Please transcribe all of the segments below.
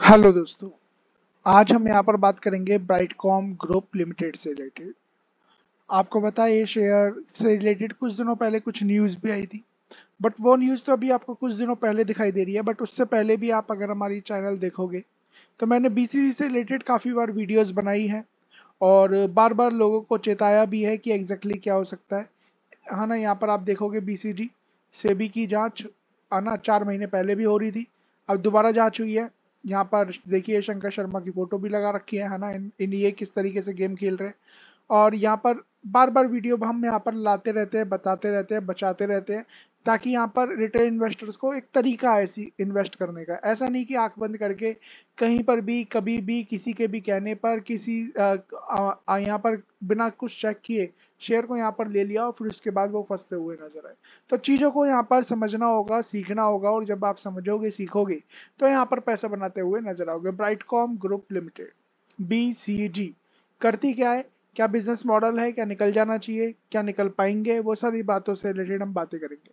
Hello दोस्तों आज हम यहाँ पर बात करेंगे ब्राइटकॉम ग्रुप लिमिटेड से रिलेटेड आपको पता है ये शेयर से रिलेटेड कुछ दिनों पहले कुछ न्यूज़ भी आई थी बट वो न्यूज़ तो अभी आपको कुछ दिनों पहले दिखाई दे रही है बट उससे पहले भी आप अगर हमारी चैनल देखोगे तो मैंने बी से रिलेटेड काफ़ी बार वीडियोज़ बनाई हैं और बार बार लोगों को चेताया भी है कि एग्जैक्टली क्या हो सकता है हाँ ना यहाँ पर आप देखोगे बी सेबी की जाँच आना चार महीने पहले भी हो रही थी अब दोबारा जाँच हुई है यहाँ पर देखिए शंकर शर्मा की फोटो भी लगा रखी है है ना इन, इन ये किस तरीके से गेम खेल रहे हैं और यहाँ पर बार बार वीडियो हम यहाँ पर लाते रहते हैं बताते रहते हैं बचाते रहते हैं ताकि यहाँ पर रिटेल इन्वेस्टर्स को एक तरीका है ऐसी इन्वेस्ट करने का ऐसा नहीं कि आंख बंद करके कहीं पर भी कभी भी किसी के भी कहने पर किसी यहाँ पर बिना कुछ चेक किए शेयर को यहाँ पर ले लिया और फिर उसके बाद वो फंसते हुए नजर आए तो चीज़ों को यहाँ पर समझना होगा सीखना होगा और जब आप समझोगे सीखोगे तो यहाँ पर पैसा बनाते हुए नजर आओगे Brightcom group limited B C D करती क्या है क्या बिजनेस मॉडल है क्या निकल जाना चाहिए क्या निकल पाएंगे वो सारी बातों से रिलेटेड हम बातें करेंगे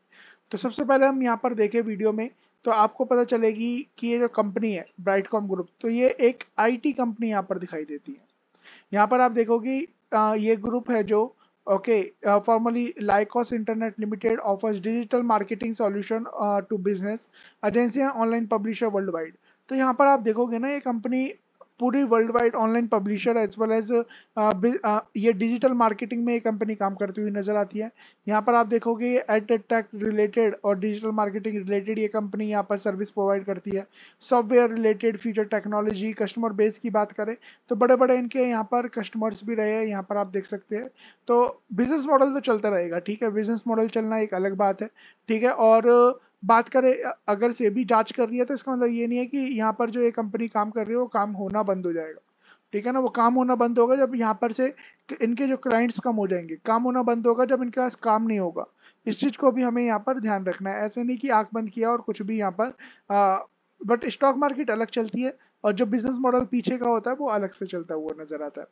तो सबसे पहले हम यहाँ पर देखें वीडियो में तो आपको पता चलेगी कि ये जो कंपनी है ब्राइटकॉम ग्रुप तो ये एक आईटी कंपनी यहाँ पर दिखाई देती है यहाँ पर आप देखोगे ये ग्रुप है जो Okay, uh, formerly Lycos Internet Limited offers digital marketing solution uh, to business agency and online publisher worldwide. तो यहाँ पर आप देखोगे ना ये कंपनी पूरी world wide online publisher as well as ये डिजिटल मार्केटिंग में ये कंपनी काम करती हुई नजर आती है यहाँ पर आप देखोगे एड टेक रिलेटेड और डिजिटल मार्केटिंग रिलेटेड ये कंपनी यहाँ पर सर्विस प्रोवाइड करती है software related future technology customer base की बात करें तो बड़े बड़े इनके यहाँ पर कस्टमर्स भी रहे हैं यहाँ पर आप देख सकते हैं तो बिजनेस मॉडल तो चलता रहेगा ठीक है बिजनेस मॉडल चलना एक अलग बात है ठीक है और बात करें अगर सेबी जांच कर रही है तो इसका मतलब ये नहीं है कि यहाँ पर जो ये कंपनी काम कर रही है वो काम होना बंद हो जाएगा ठीक है ना वो काम होना बंद होगा जब यहाँ पर से इनके जो क्लाइंट्स कम हो जाएंगे काम होना बंद होगा जब इनके पास काम नहीं होगा इस चीज़ को भी हमें यहाँ पर ध्यान रखना है ऐसे नहीं कि आंख बंद किया और कुछ भी यहाँ पर बट स्टॉक मार्केट अलग चलती है और जो बिजनेस मॉडल पीछे का होता है वो अलग से चलता हुआ नजर आता है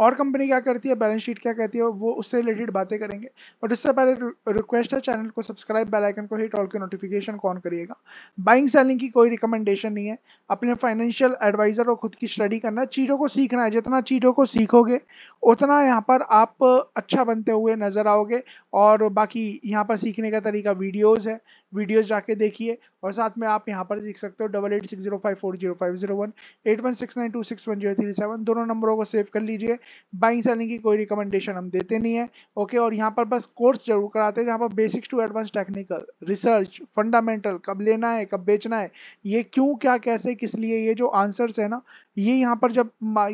और कंपनी क्या करती है बैलेंस शीट क्या कहती है वो उससे रिलेटेड बातें करेंगे बट उससे पहले रिक्वेस्ट है चैनल को सब्सक्राइब बेल आइकन को हिट ऑल के नोटिफिकेशन कौन करिएगा बाइंग सेलिंग की कोई रिकमेंडेशन नहीं है अपने फाइनेंशियल एडवाइजर और खुद की स्टडी करना चीज़ों को सीखना है जितना चीज़ों को सीखोगे उतना यहाँ पर आप अच्छा बनते हुए नजर आओगे और बाकी यहाँ पर सीखने का तरीका वीडियोज़ है वीडियोस जाके देखिए और साथ में आप यहाँ पर सीख सकते हो double eight six zero five four zero five zero one eight one six nine two six one zero three seven दोनों नंबरों को सेव कर लीजिए बाइंग सेलिंग की कोई रिकमेंडेशन हम देते नहीं है ओके और यहाँ पर बस कोर्स जरूर कराते हैं जहाँ पर basics to advance technical research fundamental कब लेना है कब बेचना है ये क्यों क्या कैसे किस लिए ये जो आंसर्स है ना ये यहाँ पर जब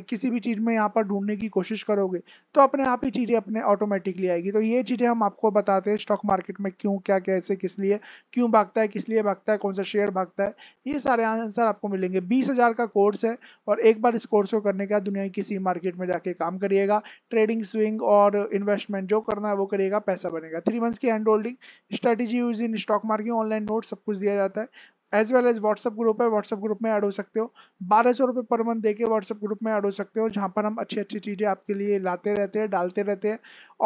किसी भी चीज़ में यहाँ पर ढूंढने की कोशिश करोगे तो अपने आप ही चीज़ें अपने ऑटोमेटिकली आएगी तो ये चीज़ें हम आपको बताते हैं स्टॉक मार्केट में क्यों क्या कैसे किस लिए क्यों भागता है किस लिए भागता है कौन सा शेयर भागता है ये सारे आंसर आपको मिलेंगे बीस हजार का कोर्स है और एक बार इस कोर्स को करने का दुनिया की किसी मार्केट में जाके काम करिएगा ट्रेडिंग स्विंग और इन्वेस्टमेंट जो करना है वो करिएगा पैसा बनेगा थ्री मंथ्स की hand holding strategy use in stock market online note सब कुछ दिया जाता है as well as WhatsApp group है व्हाट्सएप ग्रुप में ऐड हो सकते हो बारह सौ रुपये पर मंथ देके व्हाट्सएप ग्रुप में ऐड हो सकते हो जहाँ पर हम अच्छी अच्छी चीज़ें आपके लिए लाते रहते हैं डालते रहते हैं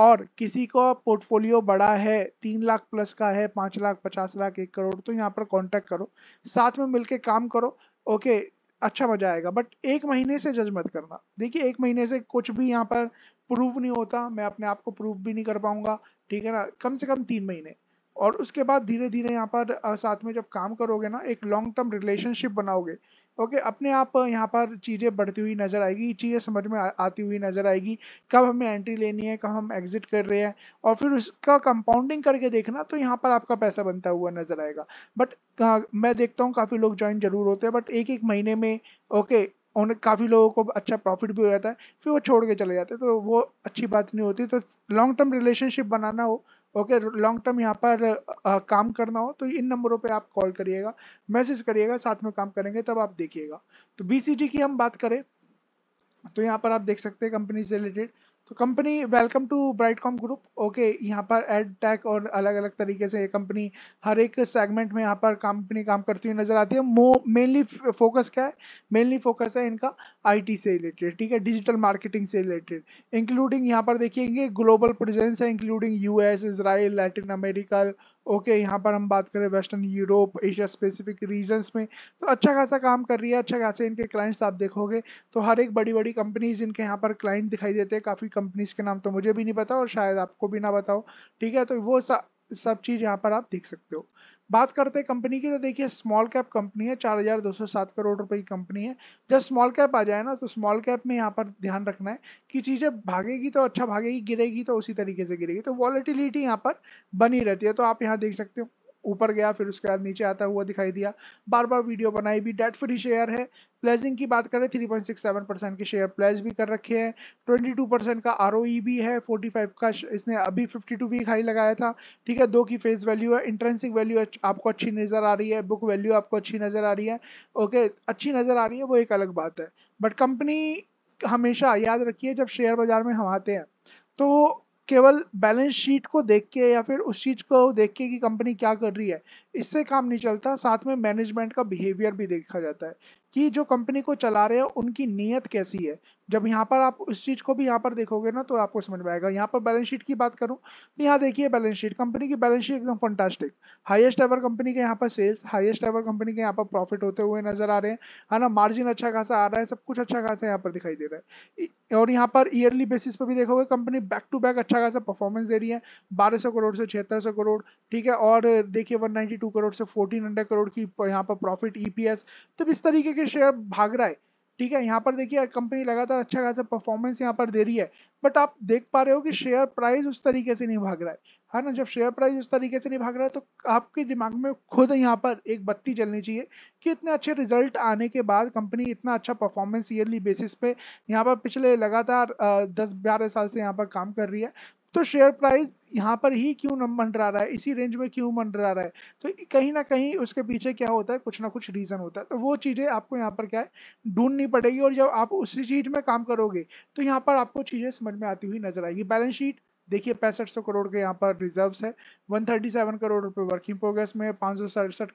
और किसी का पोर्टफोलियो बड़ा है तीन लाख प्लस का है पाँच लाख पचास लाख एक करोड़ तो यहाँ पर कॉन्टैक्ट करो साथ में मिलकर काम करो ओके अच्छा मजा आएगा बट एक महीने से जज मत करना देखिए एक महीने से कुछ भी यहाँ पर प्रूव नहीं होता मैं अपने आप को प्रूव भी नहीं कर पाऊंगा ठीक है ना कम से कम तीन महीने और उसके बाद धीरे धीरे यहाँ पर साथ में जब काम करोगे ना एक लॉन्ग टर्म रिलेशनशिप बनाओगे ओके okay, अपने आप यहाँ पर चीज़ें बढ़ती हुई नज़र आएगी चीज़ें समझ में आ, आती हुई नज़र आएगी कब हमें एंट्री लेनी है कब हम एग्जिट कर रहे हैं और फिर उसका कंपाउंडिंग करके देखना तो यहाँ पर आपका पैसा बनता हुआ नज़र आएगा बट हाँ, मैं देखता हूँ काफ़ी लोग ज्वाइन जरूर होते हैं बट एक एक महीने में ओके okay, काफ़ी लोगों को अच्छा प्रॉफिट भी हो जाता है फिर वो छोड़ के चले जाते हैं तो वो अच्छी बात नहीं होती तो लॉन्ग टर्म रिलेशनशिप बनाना हो ओके लॉन्ग टर्म यहाँ पर आ, काम करना हो तो इन नंबरों पे आप कॉल करिएगा मैसेज करिएगा साथ में काम करेंगे तब आप देखिएगा तो बीसीटी की हम बात करें तो यहाँ पर आप देख सकते हैं कंपनी से रिलेटेड तो company welcome to Brightcom group okay यहाँ पर एड टैक और अलग अलग तरीके से कंपनी हर एक सेगमेंट में यहाँ पर कंपनी काम करती हुई नजर आती है मो मेनली फोकस क्या है मेनली फोकस है इनका आईटी से रिलेटेड ठीक है डिजिटल मार्केटिंग से रिलेटेड इंक्लूडिंग यहाँ पर देखिए ग्लोबल प्रेजेंस है including US Israel Latin America okay okay, यहाँ पर हम बात करें western Europe Asia specific regions में तो अच्छा खासा काम कर रही है अच्छा खासे इनके क्लाइंट्स आप देखोगे तो हर एक बड़ी बड़ी कंपनीज इनके यहाँ पर क्लाइंट दिखाई देते हैं काफ़ी कंपनीज के नाम तो मुझे भी नहीं पता और शायद आपको भी ना बताओ ठीक है तो वो सब चीज़ यहाँ पर आप देख सकते हो बात करते हैं कंपनी की तो देखिए स्मॉल कैप कंपनी है चार हजार दो सौ सात करोड़ रुपए की कंपनी है जब स्मॉल कैप आ जाए ना तो स्मॉल कैप में यहाँ पर ध्यान रखना है कि चीज़ें भागेगी तो अच्छा भागेगी गिरेगी तो उसी तरीके से गिरेगी तो वॉलिटिलिटी यहाँ पर बनी रहती है तो आप यहाँ देख सकते हो ऊपर गया फिर उसके बाद नीचे आता हुआ दिखाई दिया बार बार वीडियो बनाई भी डेट फ्री शेयर है प्लेजिंग की बात करें 3.67 परसेंट के शेयर प्लेज भी कर रखे हैं 22 परसेंट का आर e भी है 45 का इसने अभी 52 वीक हाई लगाया था ठीक है दो की फेस वैल्यू है इंट्रेंसिक वैल्यू आपको अच्छी नज़र आ रही है बुक वैल्यू आपको अच्छी नज़र आ रही है ओके अच्छी नज़र आ रही है वो एक अलग बात है बट कंपनी हमेशा याद रखिए जब शेयर बाजार में हम आते हैं तो केवल बैलेंस शीट को देख के या फिर उस चीज को देख के कि कंपनी क्या कर रही है इससे काम नहीं चलता साथ में मैनेजमेंट का बिहेवियर भी देखा जाता है कि जो कंपनी को चला रहे हो उनकी नीयत कैसी है जब यहाँ पर आप उस चीज़ को भी यहाँ पर देखोगे ना तो आपको समझ में आएगा यहाँ पर बैलेंस शीट की बात करूँ तो यहाँ देखिए बैलेंस शीट कंपनी की बैलेंस शीट एकदम फंटास्टिक हाईएस्ट एवर कंपनी के यहाँ पर सेल्स हाईएस्ट एवर कंपनी के यहाँ पर प्रॉफिट होते हुए नजर आ रहे हैं है ना मार्जिन अच्छा खासा आ रहा है सब कुछ अच्छा खासा यहाँ पर दिखाई दे रहा है और यहाँ पर ईयरली बेसिस पर भी देखोगे कंपनी बैक टू बैक अच्छा खासा परफॉर्मेंस दे रही है बारह करोड़ से छिहत्तर करोड़ ठीक है और देखिए वन करोड़ से फोर्टीन करोड़ की यहाँ पर प्रॉफिट ई e तो इस तरीके के शेयर भाग रहा है ठीक है यहाँ पर देखिए कंपनी लगातार अच्छा खासा परफॉर्मेंस यहाँ पर दे रही है बट आप देख पा रहे हो कि शेयर प्राइस उस तरीके से नहीं भाग रहा है है ना जब शेयर प्राइस उस तरीके से नहीं भाग रहा है तो आपके दिमाग में खुद यहाँ पर एक बत्ती जलनी चाहिए कि इतने अच्छे रिजल्ट आने के बाद कंपनी इतना अच्छा परफॉर्मेंस ईयरली बेसिस पे यहाँ पर पिछले लगातार दस बारह साल से यहाँ पर काम कर रही है तो शेयर प्राइस यहाँ पर ही क्यों मंडरा रहा है इसी रेंज में क्यों मंडरा रहा है तो कहीं ना कहीं उसके पीछे क्या होता है कुछ ना कुछ रीज़न होता है तो वो चीज़ें आपको यहाँ पर क्या है ढूंढनी पड़ेगी और जब आप उसी चीज़ में काम करोगे तो यहाँ पर आपको चीज़ें समझ में आती हुई नजर आएगी बैलेंस शीट देखिए पैंसठ सौ करोड़ के यहाँ पर रिजर्व्स है 137 करोड़ रुपए वर्किंग प्रोग्रेस में पाँच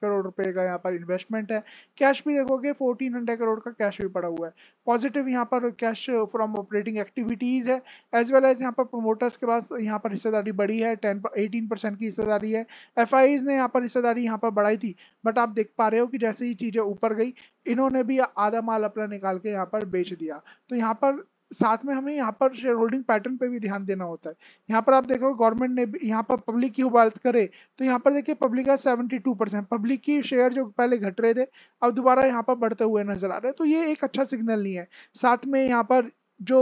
करोड़ रुपए का यहाँ पर इन्वेस्टमेंट है कैश भी देखोगे 1400 करोड़ का कैश भी पड़ा हुआ है पॉजिटिव यहाँ पर कैश फ्रॉम ऑपरेटिंग एक्टिविटीज़ है एज वेल एज यहाँ पर प्रोमोटर्स के पास यहाँ पर हिस्सेदारी बढ़ी है टेन एटीन परसेंट की हिस्सेदारी है एफ ने यहाँ पर हिस्सेदारी यहाँ पर बढ़ाई थी बट आप देख पा रहे हो कि जैसे ही चीज़ें ऊपर गई इन्होंने भी आधा माल अपना निकाल के यहाँ पर बेच दिया तो यहाँ पर साथ में हमें यहाँ पर शेयर होल्डिंग पैटर्न पे भी ध्यान देना होता है यहाँ पर आप देखो गवर्नमेंट ने यहाँ पर पब्लिक की बात करे तो यहाँ पर देखिए पब्लिक का 72 परसेंट पब्लिक की शेयर जो पहले घट रहे थे अब दोबारा यहाँ पर बढ़ते हुए नजर आ रहे हैं तो ये एक अच्छा सिग्नल नहीं है साथ में यहाँ पर जो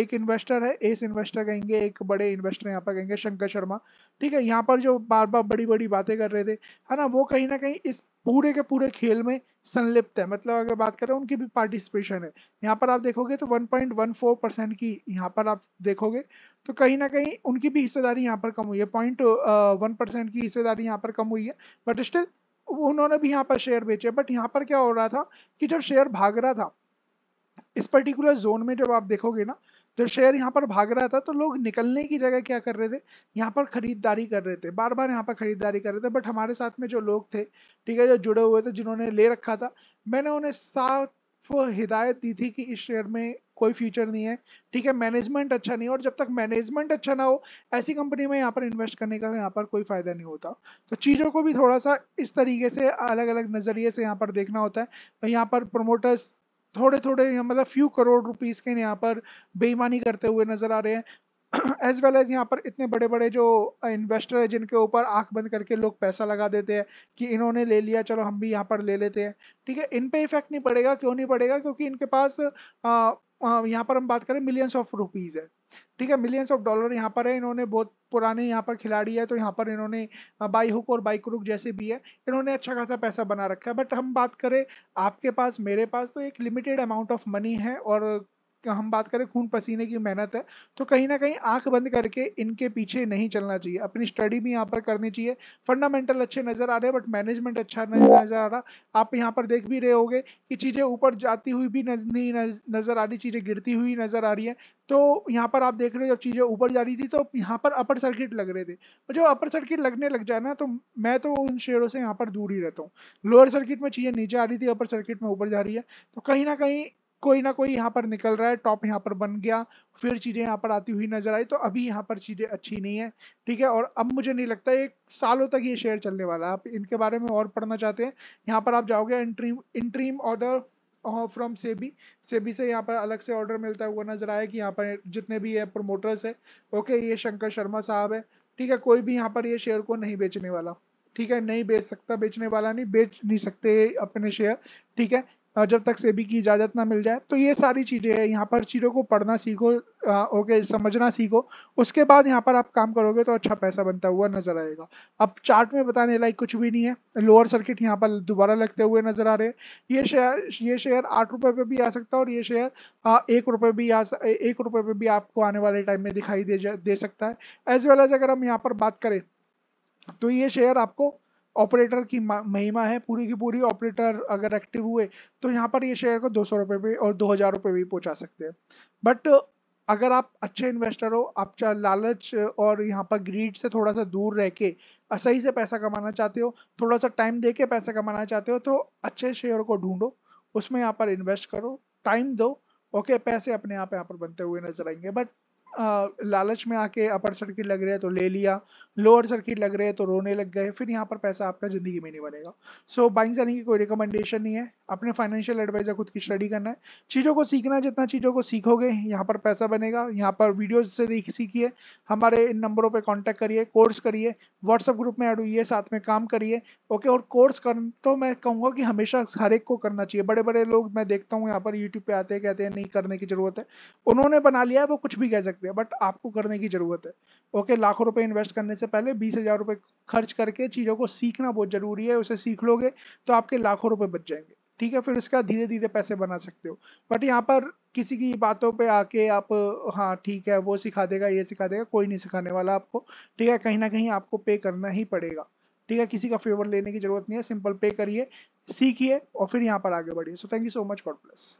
एक इन्वेस्टर है एस इन्वेस्टर कहेंगे एक बड़े इन्वेस्टर यहाँ पर कहेंगे शंकर शर्मा ठीक है यहाँ पर जो बार बार बड़ी बड़ी बातें कर रहे थे है ना वो कहीं ना कहीं इस पूरे के पूरे खेल में संलिप्त है मतलब अगर बात करें उनकी भी पार्टिसिपेशन है यहाँ पर आप देखोगे तो 1.14 परसेंट की यहाँ पर आप देखोगे तो कहीं ना कहीं उनकी भी हिस्सेदारी यहाँ पर कम हुई है पॉइंट वन परसेंट की हिस्सेदारी यहाँ पर कम हुई है बट स्टिल उन्होंने भी यहाँ पर शेयर बेचे बट यहाँ पर क्या हो रहा था कि जब शेयर भाग रहा था इस पर्टिकुलर जोन में जब आप देखोगे ना जब शेयर यहाँ पर भाग रहा था तो लोग निकलने की जगह क्या कर रहे थे यहाँ पर खरीदारी कर रहे थे बार बार यहाँ पर खरीदारी कर रहे थे बट हमारे साथ में जो लोग थे ठीक है जो जुड़े हुए थे जिन्होंने ले रखा था मैंने उन्हें साफ हिदायत दी थी कि इस शेयर में कोई फ्यूचर नहीं है ठीक है मैनेजमेंट अच्छा नहीं है और जब तक मैनेजमेंट अच्छा ना हो ऐसी कंपनी में यहाँ पर इन्वेस्ट करने का यहाँ पर कोई फायदा नहीं होता तो चीज़ों को भी थोड़ा सा इस तरीके से अलग अलग नज़रिए से यहाँ पर देखना होता है यहाँ पर प्रोमोटर्स थोड़े थोड़े मतलब फ्यू करोड़ रुपीस के यहाँ पर बेईमानी करते हुए नजर आ रहे हैं एज वेल एज यहाँ पर इतने बड़े बड़े जो इन्वेस्टर है जिनके ऊपर आंख बंद करके लोग पैसा लगा देते हैं कि इन्होंने ले लिया चलो हम भी यहाँ पर ले लेते हैं ठीक है इन पे इफेक्ट नहीं पड़ेगा क्यों नहीं पड़ेगा क्योंकि इनके पास आ, आ, यहाँ पर हम बात करें मिलियंस ऑफ रुपीज है ठीक है मिलियंस ऑफ डॉलर यहाँ पर है इन्होंने बहुत पुराने यहाँ पर खिलाड़ी है तो यहाँ पर इन्होंने बाई हुक और बाई क्रुक जैसे भी है इन्होंने अच्छा खासा पैसा बना रखा है बट हम बात करें आपके पास मेरे पास तो एक लिमिटेड अमाउंट ऑफ मनी है और हम बात करें खून पसीने की मेहनत है तो कहीं ना कहीं आंख बंद करके इनके पीछे नहीं चलना चाहिए अपनी स्टडी भी यहाँ पर करनी चाहिए फंडामेंटल अच्छे नजर आ रहे हैं बट मैनेजमेंट अच्छा नहीं नजर आ रहा आप यहाँ पर देख भी रहे होगे कि चीजें ऊपर जाती हुई भी नहीं नजर आ रही चीजें गिरती हुई नजर आ रही है तो यहाँ पर आप देख रहे हो जब चीजें ऊपर जा रही थी तो यहाँ पर अपर सर्किट लग रहे थे जब अपर सर्किट लगने लग जाए ना तो मैं तो उन शेयरों से यहाँ पर दूर ही रहता हूँ लोअर सर्किट में चीजें नीचे आ रही थी अपर सर्किट में ऊपर जा रही है तो कहीं ना कहीं कोई ना कोई यहाँ पर निकल रहा है टॉप यहाँ पर बन गया फिर चीजें यहाँ पर आती हुई नजर आई तो अभी यहाँ पर चीजें अच्छी नहीं है ठीक है और अब मुझे नहीं लगता एक सालों तक ये शेयर चलने वाला है आप इनके बारे में और पढ़ना चाहते हैं यहाँ पर आप जाओगे interim order from SEBI SEBI से यहाँ पर अलग से ऑर्डर मिलता हुआ नजर आया कि यहाँ पर जितने भी है प्रोमोटर्स है ओके ये शंकर शर्मा साहब है ठीक है कोई भी यहाँ पर ये शेयर को नहीं बेचने वाला ठीक है नहीं बेच सकता बेचने वाला नहीं बेच नहीं सकते अपने शेयर ठीक है जब तक सेबी की इजाज़त ना मिल जाए तो ये सारी चीज़ें हैं यहाँ पर चीज़ों को पढ़ना सीखो ओके समझना सीखो उसके बाद यहाँ पर आप काम करोगे तो अच्छा पैसा बनता हुआ नजर आएगा अब चार्ट में बताने लायक कुछ भी नहीं है लोअर सर्किट यहाँ पर दोबारा लगते हुए नजर आ रहे हैं ये शेयर ये शेयर आठ रुपये पे भी आ सकता है और ये शेयर एक रुपये भी आ एक रुपये पे भी आपको आने वाले टाइम में दिखाई दे दे सकता है एज वेल एज अगर हम यहाँ पर बात करें तो ये शेयर आपको ऑपरेटर की महिमा है पूरी की पूरी ऑपरेटर अगर एक्टिव हुए तो यहाँ पर ये शेयर को दो सौ रुपये भी और दो हज़ार रुपये भी पहुँचा सकते हैं बट अगर आप अच्छे इन्वेस्टर हो आप चाहे लालच और यहाँ पर ग्रीड से थोड़ा सा दूर रह के सही से पैसा कमाना चाहते हो थोड़ा सा टाइम दे के पैसा कमाना चाहते हो तो अच्छे शेयर को ढूंढो उसमें यहाँ पर इन्वेस्ट करो टाइम दो ओके पैसे अपने आप यहाँ पर बनते हुए नजर आएंगे बट लालच में आके अपर सर्किट लग रहे हैं तो ले लिया लोअर सर्किट लग रहे हैं तो रोने लग गए फिर यहाँ पर पैसा आपका जिंदगी में नहीं बनेगा सो बाइंग सेलिंग की कोई रिकमेंडेशन नहीं है अपने फाइनेंशियल एडवाइजर खुद की स्टडी करना है चीज़ों को सीखना जितना चीज़ों को सीखोगे यहाँ पर पैसा बनेगा यहाँ पर वीडियोज से देख सीखिए हमारे इन नंबरों पर कॉन्टैक्ट करिए कोर्स करिए व्हाट्सअप ग्रुप में ऐड हुई साथ में काम करिए ओके और कोर्स कर तो मैं कहूँगा कि हमेशा हर एक को करना चाहिए बड़े बड़े लोग मैं देखता हूँ यहाँ पर यूट्यूब पर आते हैं कहते हैं नहीं करने की जरूरत है उन्होंने बना लिया है वो कुछ भी कह सकते सकते हैं बट आपको करने की ज़रूरत है ओके लाखों रुपए इन्वेस्ट करने से पहले बीस हज़ार रुपए खर्च करके चीज़ों को सीखना बहुत ज़रूरी है उसे सीख लोगे तो आपके लाखों रुपए बच जाएंगे ठीक है फिर उसका धीरे धीरे पैसे बना सकते हो बट यहाँ पर किसी की बातों पे आके आप हाँ ठीक है वो सिखा देगा ये सिखा देगा कोई नहीं सिखाने वाला आपको ठीक है कहीं ना कहीं आपको पे करना ही पड़ेगा ठीक है किसी का फेवर लेने की जरूरत नहीं है सिंपल पे करिए सीखिए और फिर यहाँ पर आगे बढ़िए so thank you so much God bless